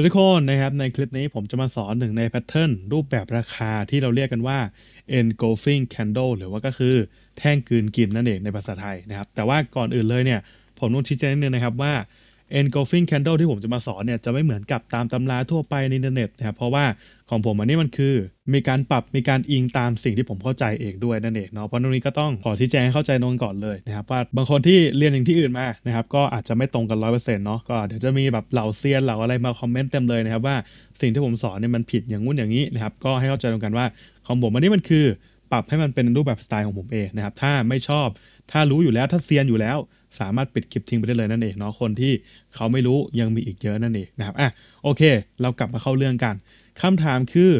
วัสดีทุกคนนะครับในคลิปนี้ผมจะมาสอนหนึ่งในแพทเทิร์นรูปแบบราคาที่เราเรียกกันว่า engulfing candle หรือว่าก็คือแท่งกืนกินนั่นเองในภาษาไทยนะครับแต่ว่าก่อนอื่นเลยเนี่ย ผมต้องชี้แจงนิดนึงนะครับว่า engulfing candle ที่ผมจะมาสอนเนี่ยจะไม่เหมือนกับตามตำราทั่วไปในอินเทอร์เน็ตนะครับเพราะว่าของผมอันนี้มันคือ มีการปรับมีการอิงตามสิ่งที่ผมเข้าใจเองด้วยนั่นเองเนาะเพราะตรงนี้ก็ต้องขอชี้แจงให้เข้าใจนงก่อนเลยนะครับว่าบางคนที่เรียนอย่างที่อื่นมานะครับก็อาจจะไม่ตรงกันร้อยเปอร์เซ็นต์เนาะก็เดี๋ยวจะมีแบบเหล่าเซียนเหล่าอะไรมาคอมเมนต์เต็มเลยนะครับ ว่าสิ่งที่ผมสอนเนี่ยมันผิดอย่างงุ้นอย่างนี้นะครับก็ให้เข้าใจตรงกันว่าของผมอันนี้มันคือปรับให้มันเป็นรูปแบบสไตล์ของผมเองนะครับ ถ้าไม่ชอบ ถ้ารู้อยู่แล้ว ถ้าเซียนอยู่แล้ว สามารถปิดคลิปทิ้งไปได้เลยนั่นเองเนาะ คนที่เขาไม่รู้ยังมีอีกเยอะนั่นเองนะครับอ่ะโอเค เรากลับมาเข้าเรื่องกัน คำถามคือ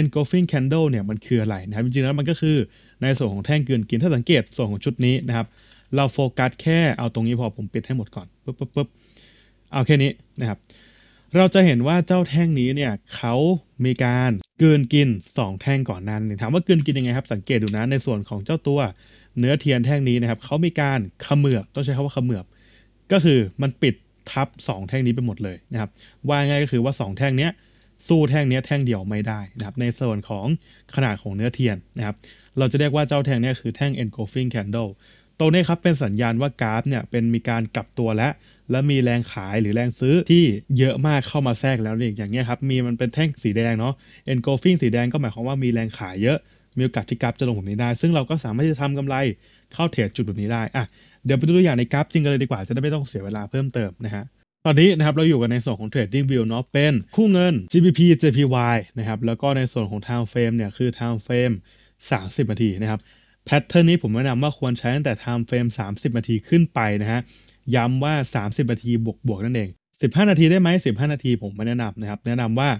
engulfing candle เนี่ยมันคืออะไรนะครับ จริงๆแล้วมันก็คือในส่วนของแท่งเกินกิน ถ้าสังเกตส่วนของชุดนี้นะครับ เราโฟกัสแค่เอาตรงนี้พอผมปิดให้หมดก่อนปุ๊บปุ๊บปุ๊บเอาแค่นี้นะครับ เราจะเห็นว่าเจ้าแท่งนี้เนี่ยเขามีการกินกิน 2 แท่งก่อนนั้นถามว่ากินกินยังไงครับสังเกตดูนะในส่วนของเจ้าตัวเนื้อเทียนแท่งนี้นะครับเขามีการขมือบต้องใช้คำว่าขมือบก็คือมันปิดทับ 2 แท่งนี้ไปหมดเลยนะครับว่าง่ายก็คือว่า 2 แท่งนี้สู้แท่งนี้แท่งเดียวไม่ได้นะครับในส่วนของขนาดของเนื้อเทียนนะครับเราจะเรียกว่าเจ้าแท่งนี้คือแท่ง engulfing candle ตรงนี้ครับเป็นสัญญาณว่ากราฟเนี่ยเป็นมีการกลับตัวและและมีแรงขายหรือแรงซื้อที่เยอะมากเข้ามาแทรกแล้วเนี่ยอย่างเงี้ยครับมีมันเป็นแท่งสีแดงเนาะ engulfing สีแดงก็หมายความว่ามีแรงขายเยอะมีโอกาสที่กราฟจะลงแบบนี้ได้ ซึ่งเราก็สามารถจะทำกำไรเข้าเทรดจุดแบบนี้ได้อ่ะเดี๋ยวไปดูตัวอย่างในกราฟจริงกันเลยดีกว่าจะได้ไม่ต้องเสียเวลาเพิ่มเติมนะฮะตอนนี้นะครับเราอยู่กันในส่วนของ Trading View เนาะเป็น คู่เงิน GBP JPY นะครับแล้วก็ในส่วนของ Time Frame เนี่ยคือ Time Frame 30 นาทีนะครับแพทเทิร์นนี้ผมแนะนำว่าควรใช้ตั้งแต่ Time Frame 30 นาทีขึ้นไปนะฮะย้ำว่า 30นาที บวกบวกนั่นเอง 15 นาทีได้ไหม15 นาทีผมไม่แนะนำนะครับ แนะนำว่า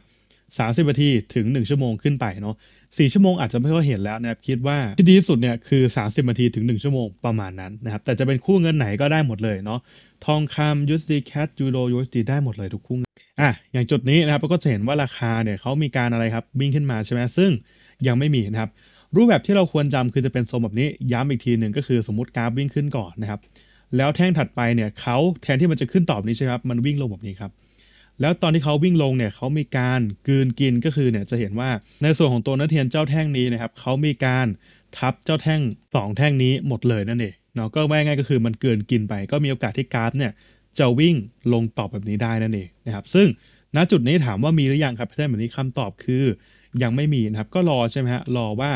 30นาทีถึง 1 ชั่วโมงขึ้นไปเนาะ4 ชั่วโมง อาจจะไม่ค่อยเห็นแล้วนะครับคิดว่าที่ดีที่สุดเนี่ยคือ 30นาทีถึง 1 ชั่วโมงประมาณนั้นนะครับแต่จะเป็นคู่เงินไหนก็ได้หมดเลยเนาะทองคำ USD CAD Euro USD ได้หมดเลยทุกคู่เงินอ่ะอย่างจุดนี้นะครับเราก็จะเห็นว่าราคาเนี่ยเขามีการอะไรครับวิ่งขึ้นมาใช่ไหมซึ่งยังไม่มีนะครับรูปแบบที่เราควรจำคือจะเป็นโซนแบบนี้ ย้ำอีกทีหนึ่งก็คือสมมติกราฟวิ่งขึ้นก่อนนะครับแล้วแท่งถัดไปเนี่ยเขาแทนที่มันจะขึ้นตอบนี้ใช่ครับมันวิ่งลงแบบนี้ครับแล้วตอนที่เขาวิ่งลงเนี่ยเขามีการกืนกินก็คือเนี่ยจะเห็นว่าในส่วนของตัวนักเทียนเจ้าแท่งนี้นะครับเขามีการทับเจ้าแท่ง2แท่งนี้หมดเลยนั่นเองเนาะก็ง่ายก็คือมันเกินกินไปก็มีโอกาสที่กราฟเนี่ยจะวิ่งลงตอบแบบนี้ได้นั่นเองนะครับ ซึ่งณจุดนี้ถามว่ามีหรือยังครับแท่ทนแบบนี้คำตอบคือยังไม่มีนะครับ ก็รอใช่ไหมฮะรอว่า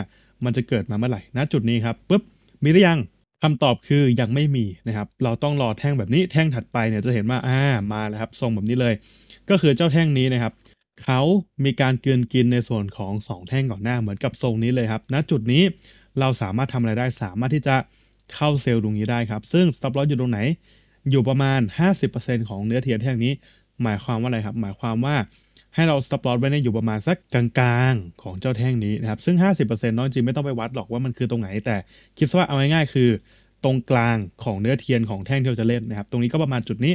มันจะเกิดมาเมื่อไหร่ณจุดนี้ครับปุ๊บมีหรือยังคำตอบคือยังไม่มีนะครับ เราต้องรอแท่งแบบนี้แท่งถัดไปเนี่ยจะเห็นว่าอ่ามาแล้วครับ ทรงแบบนี้เลย ก็คือเจ้าแท่งนี้นะครับเขามีการเกินกินในส่วนของ 2 แท่งก่อนหน้าเหมือนกับทรงนี้เลยครับ ณจุดนี้เราสามารถทำอะไรได้ สามารถที่จะเข้าเซลล์ตรงนี้ได้ครับ ซึ่งสต็อปลอสอยู่ตรงไหน อยู่ประมาณ 50%ของเนื้อเทียนแท่งนี้หมายความว่าอะไรครับ หมายความว่าให้เราสต็อปลอ s ไว้ในอยู่ประมาณสักกลางๆ ของเจ้าแท่งนี้นะครับซึ่ง 50%น้อยจริงไม่ต้องไปวัดหรอกว่ามันคือตรงไหนแต่คิดว่าเอาง่ายๆคือตรงกลางของเนื้อเทียนของแท่งที่เราจะเล่นนะครับตรงนี้ก็ประมาณจุดนี้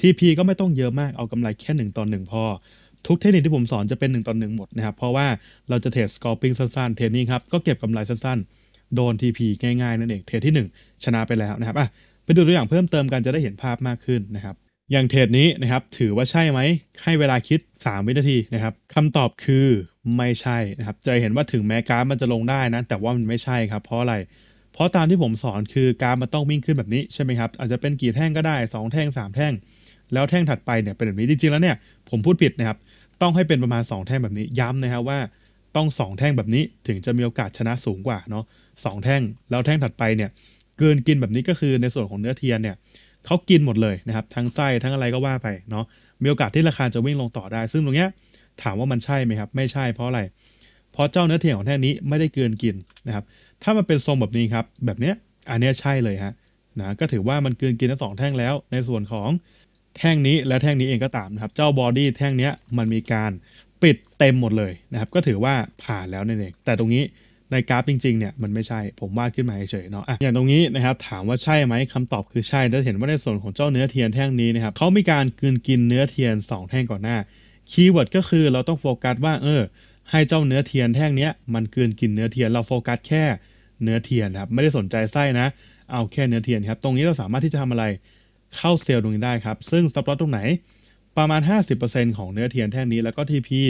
TP ก็ไม่ต้องเยอะมาก เอากำไรแค่1ต่อ1พอ ทุกเทคนิคที่ผมสอนจะเป็น1ต่อ1หมดนะครับเพราะว่าเราจะเทรดกอร์ปิ้งสั้นๆเทรดนี้ครับก็เก็บกำไรสั้นๆโดน TP ง่ายๆนั่นเองเทรดที่1 ชนะไปแล้วนะครับอ่ะไปดูตัวอย่างเพิ่มเติมกันจะได้เห็นภาพมากขึ้นนะครับอย่างเทรดนี้นะครับถือว่าใช่ไหมให้เวลาคิด 3 วินาทีนะครับคำตอบคือไม่ใช่นะครับจะเห็นว่าถึงแม้กราฟมันจะลงได้นะ แต่ว่ามันไม่ใช่ครับเพราะอะไร เพราะตามที่ผมสอนคือกราฟมันต้องวิ่งขึ้นแบบนี้ใช่ไหมครับอาจจะเป็นกี่แท่งก็ได้ 2 แท่ง 3 แท่ง แล้วแท่งถัดไปเนี่ยเป็นแบบนี้ จริงๆแล้วเนี่ยผมพูดผิดนะครับต้องให้เป็นประมาณ 2 แท่งแบบนี้ย้ำนะครับว่าต้อง 2 แท่งแบบนี้ถึงจะมีโอกาสชนะสูงกว่าเนาะสแท่ง แล้วแท่งถัดไปเนี่ยเกินกินแบบนี้ก็คือในส่วนของเนื้อเทียนเนี่ยเขากินหมดเลยนะครับทั้งไส้ทั้งอะไรก็ว่าไปเนาะมีโอกาสที่ราคาจะวิ่งลงต่อได้ ซึ่งตรงเนี้ยถามว่ามันใช่ไหมครับไม่ใช่เพราะอะไรเพราะเจ้าเนื้อเทียมของแท่นี้ไม่ได้เกินกินนะครับถ้ามันเป็นทรงแบบนี้ครับแบบเนี้ยอันเนี้ยใช่เลยฮะนะก็ถือว่ามันเกินกินทั้งสองแท่งแล้วในส่วนของแท่งนี้และแท่งนี้เองก็ตามนะครับเจ้าบอดี้แท่งเนี้ยมันมีการปิดเต็มหมดเลยนะครับก็ถือว่าผ่านแล้วนั่นเองแต่ตรงนี้ในกราฟจริงๆเนี่ยมันไม่ใช่ผมวาดขึ้นมาเฉยๆเนาะอ่ะอย่างตรงนี้นะครับถามว่าใช่ไหมคำตอบคือใช่แล้วเห็นว่าในส่วนของเจ้าเนื้อเทียนแท่งนี้นะครับเขามีการกืนกินเนื้อเทียน 2 แท่งก่อนหน้าคีย์เวิร์ดก็คือเราต้องโฟกัสว่าเออให้เจ้าเนื้อเทียนแท่งนี้มันกืนกินเนื้อเทียนเราโฟกัสแค่เนื้อเทียนครับไม่ได้สนใจไส้นะเอาแค่เนื้อเทียนครับตรงนี้เราสามารถที่จะทำอะไรเข้าเซลล์ตรงนี้ได้ครับซึ่งสต็อปตรงไหนประมาณ 50%ของเนื้อเทียนแท่งนี้แล้วก็ทีพี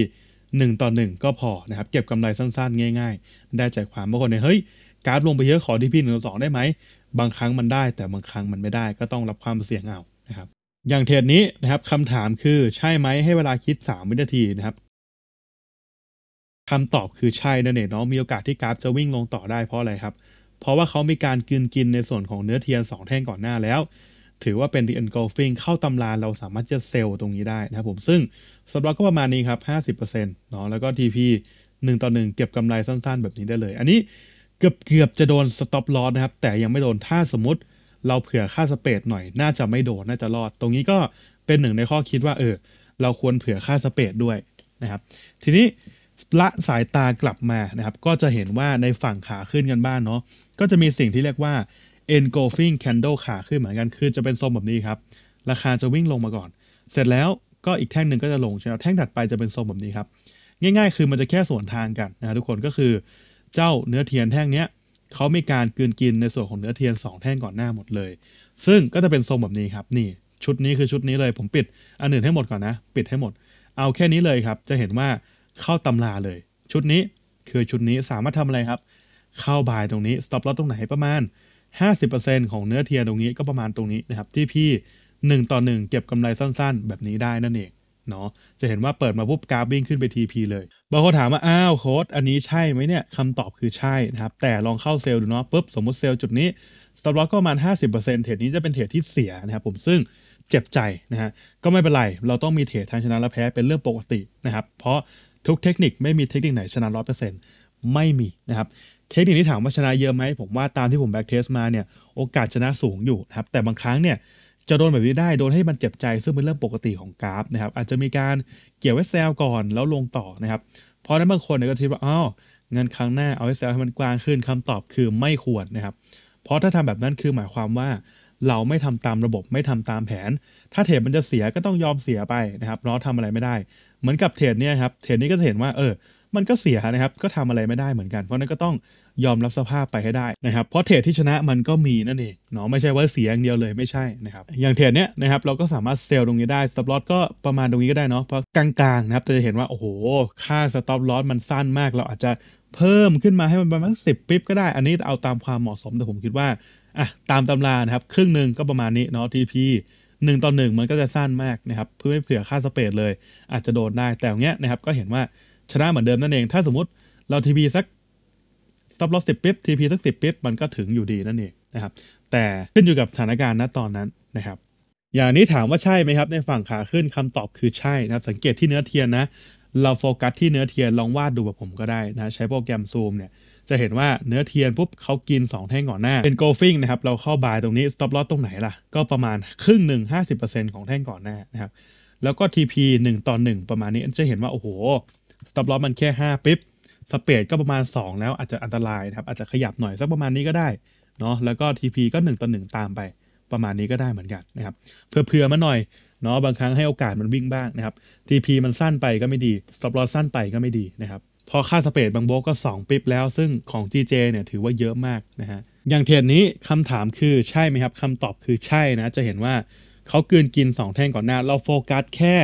1ต่อ1ก็พอนะครับเก็บกำไรสั้น ๆ ง่าย ๆ ได้ใจความบางคนเนี่ยเฮ้ยกราฟลงไปเยอะขอที่พี่หนึ่งต่อสองได้ไหม บางครั้งมันได้แต่บางครั้งมันไม่ได้ก็ต้องรับความเสี่ยงเอานะครับ อย่างเทรดนี้นะครับคำถามคือใช่ไหมให้เวลาคิด3วินาทีนะครับคำตอบคือใช่นะเนี่ยนนองมีโอกาสที่กราฟจะวิ่งลงต่อได้เพราะอะไรครับเพราะว่าเขามีการกินกินในส่วนของเนื้อเทียน 2 แท่งก่อนหน้าแล้วถือว่าเป็น de-engulfing เข้าตำราเราสามารถจะเซลล์ตรงนี้ได้นะครับผมซึ่งสต็อับก็ประมาณนี้ครับ 50%เนาะแล้วก็ TP 1ต่อ1เก็บกำไรสั้น ๆ แบบนี้ได้เลย อันนี้เกือบเกือบจะโดนสต็อปลอสนะครับแต่ยังไม่โดนถ้าสมมติเราเผื่อค่าสเปดหน่อยน่าจะไม่โดน น่าจะรอด ตรงนี้ก็เป็นหนึ่งในข้อคิดว่าเออเราควรเผื่อค่าสเปดด้วยนะครับทีนี้ละสายตากลับมานะครับก็จะเห็นว่าในฝั่งขาขึ้นกันบ้างเนาะก็จะมีสิ่งที่เรียกว่า engulfing candle ขาขึ้นเหมือนกัน คือจะเป็นทรงแบบนี้ครับ ราคาจะวิ่งลงมาก่อน เสร็จแล้วก็อีกแท่งหนึ่งก็จะลงใช่ไหมแท่งถัดไปจะเป็นทรงแบบนี้ครับ ง่ายๆ คือมันจะแค่ส่วนทางกันนะทุกคนก็คือ เจ้าเนื้อเทียนแท่งเนี้ย เขามีการกืนกินในส่วนของเนื้อเทียน 2 แท่งก่อนหน้าหมดเลย ซึ่งก็จะเป็นทรงแบบนี้ครับนี่ชุดนี้คือชุดนี้เลยผมปิดอันอื่นให้หมดก่อนนะปิดให้หมด เอาแค่นี้เลยครับจะเห็นว่าเข้าตำราเลย ชุดนี้คือชุดนี้สามารถทำอะไรครับ เข้าบายตรงนี้ stop ล o อตตรงไหนประมาณ50%ของเนื้อเทียตรงนี้ก็ประมาณตรงนี้นะครับที่พี่1ต่อ1เก็บกำไรสั้นๆ แบบนี้ได้นั่นเองเนาะจะเห็นว่าเปิดมาปุ๊บกราฟวิ่งขึ้นไป TP เลยบางคนถามว่าอ้าวโค้ดอันนี้ใช่ไหมเนี่ยคำตอบคือใช่นะครับ แต่ลองเข้าเซลล์ดูเนาะปุ๊บ สมมติเซลล์จุดนี้ สต็อปลอสก็ประมาณ 50%เทรดนี้จะเป็นเทรดที่เสียนะครับผมซึ่งเจ็บใจนะฮะก็ไม่เป็นไร เราต้องมีเทรดทางชนะและแพ้เป็นเรื่องปกตินะครับเพราะทุกเทคนิคไม่มีเทคนิคไหนชนะร้อยเปอร์เซ็นต์ไม่มีนะครับเทคนิคที่ถามว่าชนะเยอะไหมผมว่าตามที่ผมแบ็กเทสมาเนี่ยโอกาสชนะสูงอยู่นะครับแต่บางครั้งเนี่ยจะโดนแบบนี้ได้โดนให้มันเจ็บใจซึ่งเป็นเรื่องปกติของกราฟนะครับอาจจะมีการเกี่ยวไว้แซลก่อนแล้วลงต่อนะครับเพราะนั้นบางคนเนี่ยก็คิดว่าอ้าวเงินครั้งหน้าเอาไว้แซลให้มันกว้างขึ้นคำตอบคือไม่ควรนะครับ เพราะถ้าทำแบบนั้นคือหมายความว่า เราไม่ทำตามระบบไม่ทำตามแผน ถ้าเทรดมันจะเสียก็ต้องยอมเสียไปนะครับเราทำอะไรไม่ได้เหมือนกับเทรดเนี่ยครับเทรดนี้ก็จะเห็นว่าเออมันก็เสียนะครับ ก็ทำอะไรไม่ได้เหมือนกัน เพราะนั้นก็ต้องยอมรับสภาพไปให้ได้นะครับเพราะเทรดที่ชนะมันก็มีนั่นเอง เนาะ ไม่ใช่ว่าเสียอย่างเดียวเลย ไม่ใช่นะครับ อย่างเทรดเนี้ยนะครับ เราก็สามารถเซลล์ตรงนี้ได้ สต็อปลอสก็ประมาณตรงนี้ก็ได้เนาะ เพราะกลางๆนะครับ จะเห็นว่า โอ้โห ค่าสต็อปลอสมันสั้นมาก เราอาจจะเพิ่มขึ้นมาให้มันประมาณสิบปิ๊บก็ได้ อันนี้เอาตามความเหมาะสม แต่ผมคิดว่า อ่ะ ตามตำรานะครับ ครึ่งหนึ่งก็ประมาณนี้เนาะ TP หนึ่งต่อหนึ่งมันก็จะสั้นมากนะครับเพื่อไม่เผื่อค่าสเปดเลย อาจจะโดนได้แต่เงี้ยนะครับก็เห็นว่าชนะเหมือนเดิมนั่นเอง ถ้าสมมติเราทีพีสัก stop loss ิบปิ๊บทีพีสักสิบปิ๊บมันก็ถึงอยู่ดีนั่นเองนะครับ แต่ขึ้นอยู่กับสถานการณ์ณตอนนั้นนะครับ อย่างนี้ถามว่าใช่ไหมครับในฝั่งขาขึ้นคำตอบคือใช่นะครับ สังเกตที่เนื้อเทียนนะ เราโฟกัสที่เนื้อเทียนลองวาดดูแบบผมก็ได้นะใช้โปรแกรมซูมเนี่ย จะเห็นว่าเนื้อเทียนปุ๊บเขากิน 2 แท่งก่อนหน้า เป็นโกฟิงนะครับเราเข้าบายตรงนี้ stop loss ตรงไหนล่ะก็ประมาณครึ่งหนึ่ง50%ของแท่งก่อนหน้านะครับแล้วก็ TP 1ต่อ1ประมาณนี้จะเห็นว่าโอ้โหสต็อปลอสมันแค่ห้าปิ๊บสเปดก็ประมาณ 2 แล้วอาจจะอันตรายนะครับอาจจะขยับหน่อย สักประมาณนี้ก็ได้เนาะแล้วก็ TP ก็1ต่อ1ตามไป ประมาณนี้ก็ได้เหมือนกันนะครับเพื่อเพื่อมาหน่อยเนาะบางครั้งให้โอกาสมันวิ่งบ้างนะครับ TP มันสั้นไปก็ไม่ดีสตอ p l ลอ s สั้นไปก็ไม่ดีนะครับพอค่าสเปดบางโบกก็ 2 ปิ๊บแล้วซึ่งของ GJ เนี่ยถือว่าเยอะมากนะฮะอย่างเทรดนี้คำถามคือใช่ไหมครับคำตอบคือใช่นะ จะเห็นว่าเขาเกินกิน 2 แท่งก่อนหน้าเราโฟกัสแค่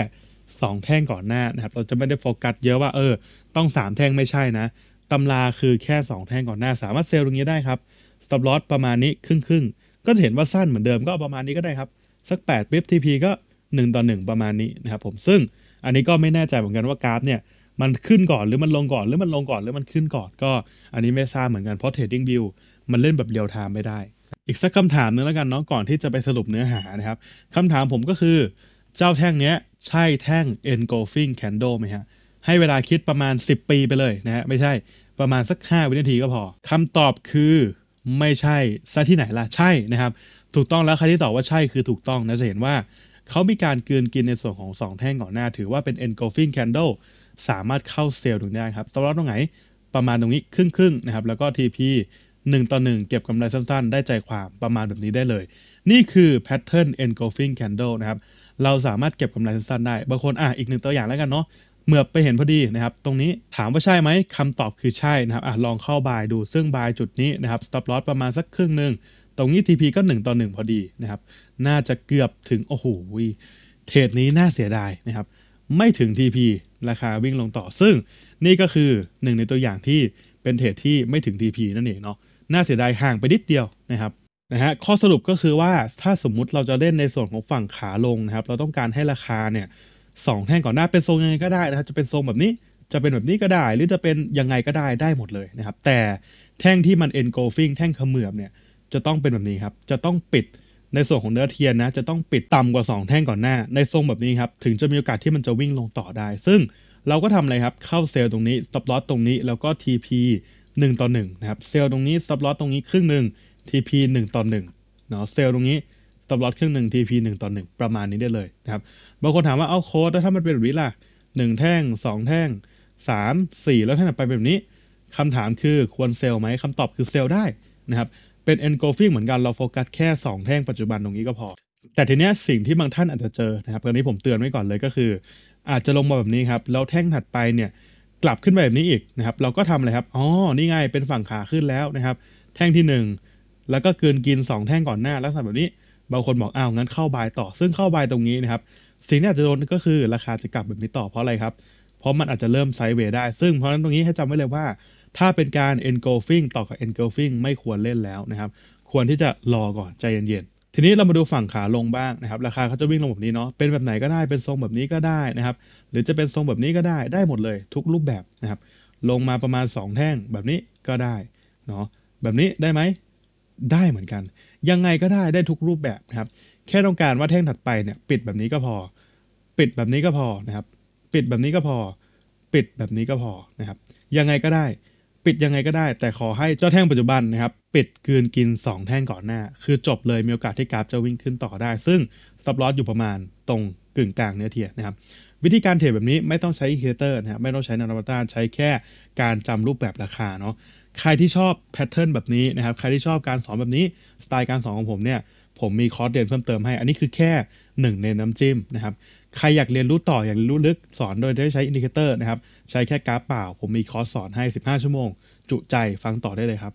องแท่งก่อนหน้านะครับ เราจะไม่ได้โฟกัสเยอะว่าเออ ต้องสามแท่งไม่ใช่นะ ตำราคือแค่ 2 แท่งก่อนหน้า สามารถเซลล์ตรงนี้ได้ครับ สต็อปลอสประมาณนี้ครึ่งครึ่งก็จะเห็นว่าสั้นเหมือนเดิมก็ประมาณนี้ก็ได้ครับ สัก8ปิ๊บทีพีก็1ต่อ1 ประมาณนี้นะครับผม ซึ่งอันนี้ก็ไม่แน่ใจเหมือนกันว่ากราฟเนี่ย มันขึ้นก่อนหรือมันลงก่อนหรือมันลงก่อนหรือมันขึ้นก่อนก็ อันนี้ไม่ทราบเหมือนกันเพราะเทรดดิ้งวิวมันเล่นแบบเรียวไทม์ไม่ได้ อีกสักคำถามนึงแล้วกันเนาะก่อนที่จะไปสรุปเนื้อหานะครับคาถามผมก็คือ เจ้าแท่งเนี้ยใช่แท่ง engulfing candle ไหมฮะให้เวลาคิดประมาณ 10 ปีไปเลยนะฮะไม่ใช่ประมาณสัก 5 วินาทีก็พอคำตอบคือไม่ใช่ ซะที่ไหนล่ะ ใช่นะครับ ถูกต้องแล้วใครที่ตอบว่าใช่คือถูกต้องนะ จะเห็นว่าเขามีการกืนกินในส่วนของ 2 แท่งก่อนหน้าถือว่าเป็น engulfing candle สามารถเข้าเซลล์ถึงได้ครับสต็อปลอสตรงไหนประมาณตรงนี้ครึ่งๆนะครับแล้วก็ TP 1ต่อ1เก็บกำไรสั้นๆได้ใจความประมาณแบบนี้ได้เลย นี่คือ pattern engulfing candle นะครับเราสามารถเก็บกำไรสั้นๆได้ บางคนอ่ะอีกหนึ่งตัวอย่างแล้วกันเนาะเมื่อไปเห็นพอดีนะครับ ตรงนี้ถามว่าใช่ไหมคำตอบคือใช่นะครับอ่ะลองเข้าบายดูซึ่งบายจุดนี้นะครับ stop loss ประมาณสักครึ่งหนึ่งตรงนี้ TP ก็1ต่อ1พอดีนะครับน่าจะเกือบถึงโอ้โหเทรดนี้น่าเสียดายนะครับ ไม่ถึง TP ราคาวิ่งลงต่อซึ่งนี่ก็คือหนึ่งในตัวอย่างที่เป็นเทรดที่ไม่ถึง TP นั่นเองเนาะน่าเสียดายห่างไปนิดเดียวนะครับนะฮะข้อสรุปก็คือว่าถ้าสมมุติเราจะเล่นในส่วนของฝั่งขาลงนะครับเราต้องการให้ราคาเนี่ยสองแท่งก่อนหน้าเป็นทรงยังไงก็ได้นะครับจะเป็นทรงแบบนี้จะเป็นแบบนี้ก็ได้ หรือจะเป็นยังไงก็ได้ได้หมดเลยนะครับแต่แท่งที่มัน engulfing แท่งขมือบเนี่ยจะต้องเป็นแบบนี้ครับจะต้องปิดในส่วนของเนื้อเทียนนะจะต้องปิดต่ำกว่า 2 แท่งก่อนหน้า ในทรงแบบนี้ครับถึงจะมีโอกาสที่มันจะวิ่งลงต่อได้ ซึ่งเราก็ทำอะไรครับเข้าเซลล์ตรงนี้ stop loss ตรงนี้ แล้วก็ TP 1 ต่อ1นะครับเซลล์ตรงนี้ stop loss ตรงนี้ ครึ่งหนึ่ง TP 1ต่อ1เนาะเซลล์ตรงนี้ stop loss ครึ่งหนึ่ง TP 1ต่อ1ประมาณนี้ได้เลยนะครับบางคนถามว่าเอาโค้ดแล้วถ้ามันเป็นแบบนี้ล่ะ1 แท่ง 2 แท่ง 3 4 แล้วถ้าไปแบบนี้คำถามคือควรเซลล์ไหมคำตอบคือเซลล์ได้ นะครับ เป็น engulfing เหมือนกันเราโฟกัสแค่ 2 แท่งปัจจุบันตรงนี้ก็พอแต่ทีเนี้ยสิ่งที่บางท่านอาจจะเจอนะครับตอนนี้ผมเตือนไว้ก่อนเลยก็คือ อาจจะลงมาแบบนี้ครับแล้วแท่งถัดไปเนี่ยกลับขึ้นไปแบบนี้อีกนะครับเราก็ทำอะไรครับอ๋อนี่ไงเป็นฝั่งขาขึ้นแล้วนะครับ แท่งที่ 1แล้วก็คืนกิน 2 แท่งก่อนหน้าลักษณะแบบนี้ บางคนบอกอ้าวงั้นเข้าบายต่อ ซึ่งเข้าบายตรงนี้นะครับ สิ่งที่อาจจะโดนก็คือราคาจะกลับแบบนี้ต่อเพราะอะไรครับ เพราะมันอาจจะเริ่มไซเวย์ได้ซึ่งเพราะฉะนั้นตรงนี้ให้จำไว้เลยว่า ถ้าเป็นการ engulfing ต่อกับ engulfing ไม่ควรเล่นแล้วนะครับ ควรที่จะรอก่อนใจเย็นๆทีนี้เรามาดูฝั่งขาลงบ้างนะครับ ราคาเขาจะวิ่งลงแบบนี้เนาะเป็นแบบไหนก็ได้เป็นทรงแบบนี้ก็ได้นะครับ หรือจะเป็นทรงแบบนี้ก็ได้ได้หมดเลย ทุกรูปแบบนะครับ ลงมาประมาณ 2 แท่งแบบนี้ก็ได้เนาะแบบนี้ได้ไหมได้เหมือนกัน ยังไงก็ได้ ได้ทุกรูปแบบนะครับ แค่ต้องการว่าแท่งถัดไปเนี่ยปิดแบบนี้ก็พอ ปิดแบบนี้ก็พอนะครับ ปิดแบบนี้ก็พอ ปิดแบบนี้ก็พอนะครับ ยังไงก็ได้ ปิดยังไงก็ได้ แต่ขอให้เจ้าแท่งปัจจุบันนะครับ ปิดกืนกิน 2 แท่งก่อนหน้า คือจบเลยมีโอกาสที่กราฟจะวิ่งขึ้นต่อได้ ซึ่งสต็อปลอสอยู่ประมาณตรงกึ่งกลางเนื้อเทียนนะครับ วิธีการเทรดแบบนี้ไม่ต้องใช้เฮเตอร์นะครับไม่ต้องใช้นาโนบัตานใช้แค่การจำรูปแบบราคาเนาะใครที่ชอบแพทเทิร์นแบบนี้นะครับ ใครที่ชอบการสอนแบบนี้ สไตล์การสอนของผมเนี่ย ผมมีคอร์สเรียนเพิ่มเติมให้ อันนี้คือแค่หนึ่งในน้ำจิ้มนะครับ ใครอยากเรียนรู้ต่ออยากรู้ลึกสอนโดยได้ใช้อินดิเคเตอร์นะครับ ใช้แค่กราฟเปล่า ผมมีคอร์สสอนให้ 15 ชั่วโมง จุใจฟังต่อได้เลยครับ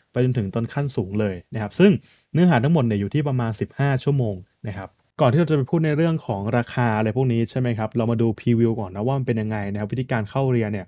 ไปจนถึงต้นขั้นสูงเลยนะครับ ซึ่งเนื้อหาทั้งหมดเนี่ยอยู่ที่ประมาณ 15 ชั่วโมงนะครับ ก่อนที่เราจะไปพูดในเรื่องของราคาอะไรพวกนี้ใช่ไหมครับ เรามาดูพรีวิวก่อนนะว่ามันเป็นยังไงนะครับ วิธีการเข้าเรียนเนี่ย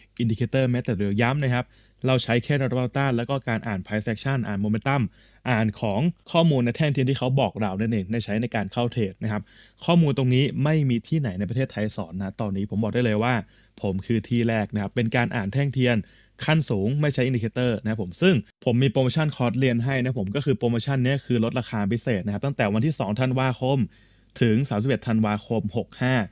อินดิเคเตอร์แม้แต่เดียวย้ำนะครับ เราใช้แค่อระดัลต้าแล้วก็การอ่านไพ i c e a c t i o อ่านโมเมนตัมอ่านของข้อมูลในแท่งเทียนที่เขาบอกเรานั่นเองในใช้ในการเข้าเทรดนะครับ ข้อมูลตรงนี้ไม่มีที่ไหนในประเทศไทยสอนนะ ตอนนี้ผมบอกได้เลยว่า ผมคือที่แรกนะครับ เป็นการอ่านแท่งเทียน ขั้นสูงไม่ใช่อินดิเคเตอร์นะผมซึ่งผมมีโปรโมชั่นคอร์สเรียนให้นะผมก็คือโปรโมชั่นนี้คือลดราคาพิเศษนะครับ ตั้งแต่วันที่2ธันวาคม ถึง31ธันวาคม65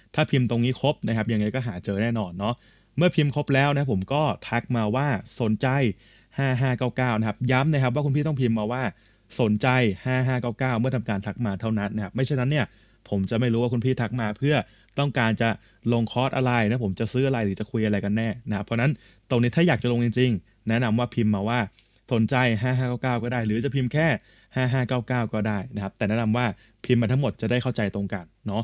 ถ้าพิมพ์ตรงนี้ครบนะครับยังไงก็หาเจอแน่นอนเนาะเมื่อพิมพ์ครบแล้วนะผมก็ทักมาว่าสนใจ 5599 นะครับ ย้ำนะครับ ว่าคุณพี่ต้องพิมพ์มาว่าสนใจ 5599 เมื่อทำการทักมาเท่านั้นนะครับ ไม่เช่นนั้นเนี่ยผมจะไม่รู้ว่าคุณพี่ทักมาเพื่อต้องการจะลงคอร์สอะไรนะผมจะซื้ออะไรหรือจะคุยอะไรกันแน่นะเพราะนั้นตรงนี้ถ้าอยากจะลงจริงๆแนะนำว่าพิมพ์มาว่าสนใจ 5599 ก็ได้หรือจะพิมพ์แค่ 5599 ก็ได้นะครับ แต่แนะนำว่าพิมพ์มาทั้งหมดจะได้เข้าใจตรงกัน เนาะ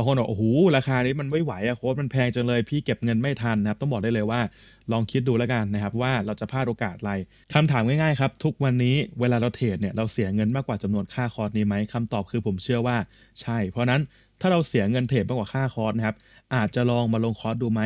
บางคนบอกโอ้โหราคานี้มันไม่ไหวอะโค้ดมันแพงจนเลย พี่เก็บเงินไม่ทันนะครับต้องบอกได้เลยว่าลองคิดดูแล้ว กันนะครับว่าเราจะพลาดโอกาสอะไร คำถามง่าย ๆ ครับ ทุกวันนี้เวลาเราเทรดเนี่ยเราเสียเงินมากกว่าจำนวนค่าคอร์สนี้ไหมคำตอบคือผมเชื่อว่าใช่ เพราะนั้นถ้าเราเสียเงินเทรดมากกว่าค่าคอร์สนะครับอาจจะลองมาลงคอร์สดูไหม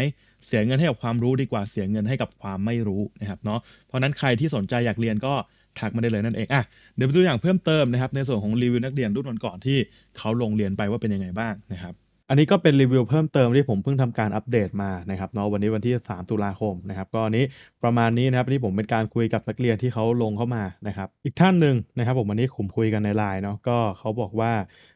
เสียเงินให้กับความรู้ดีกว่าเสียเงินให้กับความไม่รู้นะครับเนาะเพราะนั้นใครที่สนใจอยากเรียนก็ทักมาได้เลยนั่นเองอ่ะเดี๋ยวไปดูอย่างเพิ่มเติมนะครับในส่วนของรีวิวนักเรียนรุ่นก่อนที่เขาลงเรียนไปว่าเป็นยังไงบ้างนะครับอันนี้ก็เป็นรีวิวเพิ่มเติมที่ผมเพิ่งทำการอัปเดตมานะครับเนาะวันนี้วันที่ 3 ตุลาคมนะครับก็อันี้ประมาณนี้นะครับนี่ผมเป็นการคุยกับนักเรียนที่เขาลงเข้ามานะครับอีกท่านหนึ่งนะครับผมวันนี้ผมคุยกันในไลน์เนาะก็เขาบอกว่า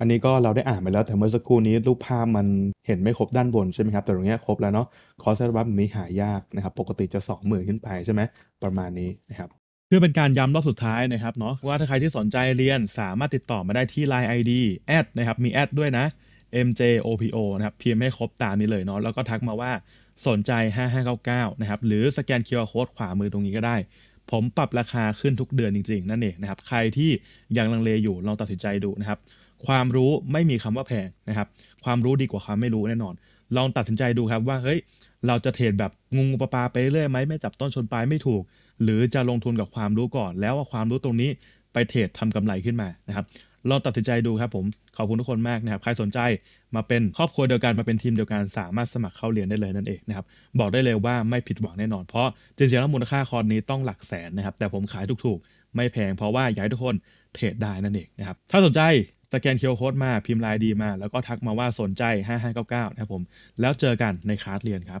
อันนี้ก็เราได้อ่านไปแล้วแต่เมื่อสักครู่นี้ รูปภาพมันเห็นไม่ครบด้านบนใช่ไหมครับแต่ตรงนี้ครบแล้วเนาะคอสร์สัฟนี้หายากนะครับปกติจะ2มื่นขึ้นไปใช่ไหมประมาณนี้นะครับ เพื่อเป็นการย้ำรอบสุดท้ายนะครับเนาะว่าถ้าใครที่สนใจเรียนสามารถติดต่อมาได้ที่ Line ID แอดนะครับ มีแอดด้วยนะ mjopo นะครับเพียงให้ครบตามนี้เลยเนาะแล้วก็ทักมาว่าสนใจ 5599นะครับหรือสแกน QR Code ขวามือตรงนี้ก็ได้ ผมปรับราคาขึ้นทุกเดือนจริง ๆ นั่นเองนะครับใครที่ยังลังเลอยู่ลองตัดสินใจดูนะครับความรู้ไม่มีคำว่าแพงนะครับ ความรู้ดีกว่าความไม่รู้แน่นอน ลองตัดสินใจดูครับว่าเฮ้ยเราจะเทรดแบบงงปลาไปเรื่อยไหมไม่จับต้นชนปลายไม่ถูก หรือจะลงทุนกับความรู้ก่อน แล้วว่าความรู้ตรงนี้ไปเทรดทำกำไรขึ้นมานะครับลองตัดสินใจดูครับผมขอบคุณทุกคนมากนะครับใครสนใจมาเป็นครอบครัวเดียวกันมาเป็นทีมเดียวกัน สามารถสมัครเข้าเรียนได้เลยนั่นเองนะครับบอกได้เลยว่าไม่ผิดหวังแน่นอนเพราะจริงๆแล้วมูลค่าคอร์สนี้ต้องหลักแสนนะครับ แต่ผมขายถูกๆ ไม่แพงเพราะว่าอยากให้ทุกคนเทรดได้นั่นเองนะครับถ้าสนใจสแกนเคียวโค้ดมาพิมพ์ลายดีมา แล้วก็ทักมาว่าสนใจ 5599 นะครับผม แล้วเจอกันในคลาสเรียนครับ